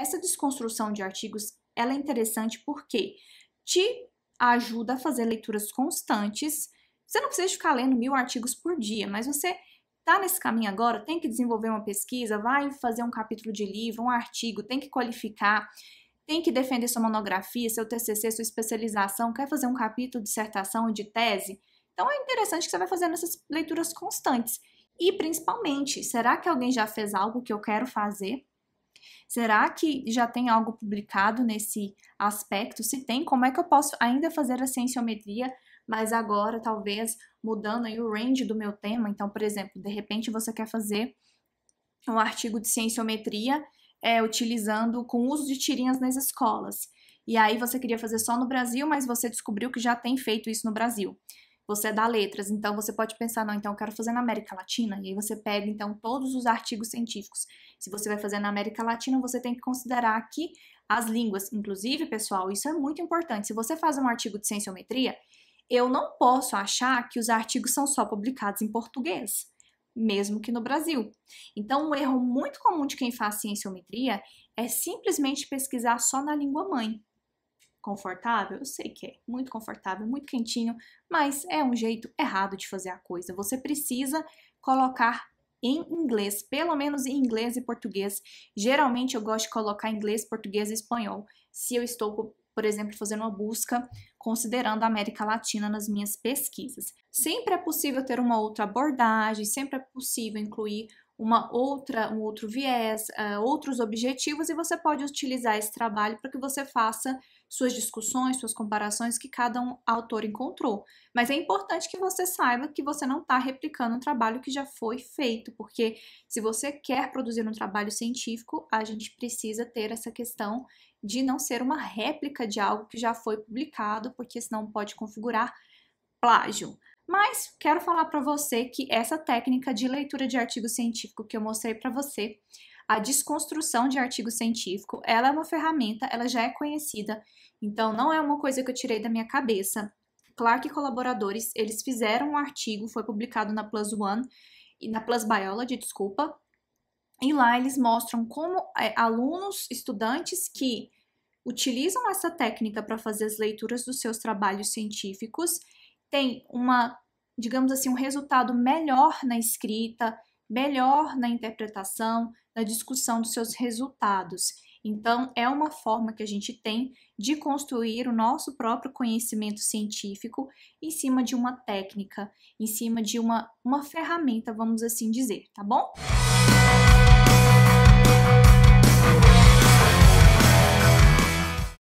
Essa desconstrução de artigos ela é interessante porque te ajuda a fazer leituras constantes. Você não precisa ficar lendo mil artigos por dia, mas você está nesse caminho agora, tem que desenvolver uma pesquisa, vai fazer um capítulo de livro, um artigo, tem que qualificar, tem que defender sua monografia, seu TCC, sua especialização, quer fazer um capítulo, dissertação ou de tese. Então é interessante que você vai fazendo essas leituras constantes. E principalmente, será que alguém já fez algo que eu quero fazer? Será que já tem algo publicado nesse aspecto? Se tem, como é que eu posso ainda fazer a cienciometria, mas agora talvez mudando aí o range do meu tema? Então, por exemplo, de repente você quer fazer um artigo de cienciometria é, utilizando com uso de tirinhas nas escolas. E aí você queria fazer só no Brasil, mas você descobriu que já tem feito isso no Brasil você é da letras, então você pode pensar, não, então eu quero fazer na América Latina, e aí você pega então todos os artigos científicos. Se você vai fazer na América Latina, você tem que considerar que as línguas, inclusive, pessoal, isso é muito importante. Se você faz um artigo de cienciometria, eu não posso achar que os artigos são só publicados em português, mesmo que no Brasil. Então, um erro muito comum de quem faz cienciometria é simplesmente pesquisar só na língua mãe confortável? Eu sei que é muito confortável, muito quentinho, mas é um jeito errado de fazer a coisa. Você precisa colocar em inglês, pelo menos em inglês e português. Geralmente eu gosto de colocar inglês, português e espanhol. Se eu estou, por exemplo, fazendo uma busca considerando a América Latina nas minhas pesquisas. Sempre é possível ter uma outra abordagem, sempre é possível incluir uma outra, um outro viés, uh, outros objetivos, e você pode utilizar esse trabalho para que você faça suas discussões, suas comparações que cada um autor encontrou. Mas é importante que você saiba que você não está replicando um trabalho que já foi feito, porque se você quer produzir um trabalho científico, a gente precisa ter essa questão de não ser uma réplica de algo que já foi publicado, porque senão pode configurar plágio. Mas quero falar para você que essa técnica de leitura de artigo científico que eu mostrei para você, a desconstrução de artigo científico, ela é uma ferramenta, ela já é conhecida. Então não é uma coisa que eu tirei da minha cabeça. Clark e colaboradores, eles fizeram um artigo, foi publicado na Plus One e na Plus Biology, desculpa. E lá eles mostram como é, alunos, estudantes que utilizam essa técnica para fazer as leituras dos seus trabalhos científicos tem uma digamos assim, um resultado melhor na escrita, melhor na interpretação, na discussão dos seus resultados. Então, é uma forma que a gente tem de construir o nosso próprio conhecimento científico em cima de uma técnica, em cima de uma, uma ferramenta, vamos assim dizer, tá bom?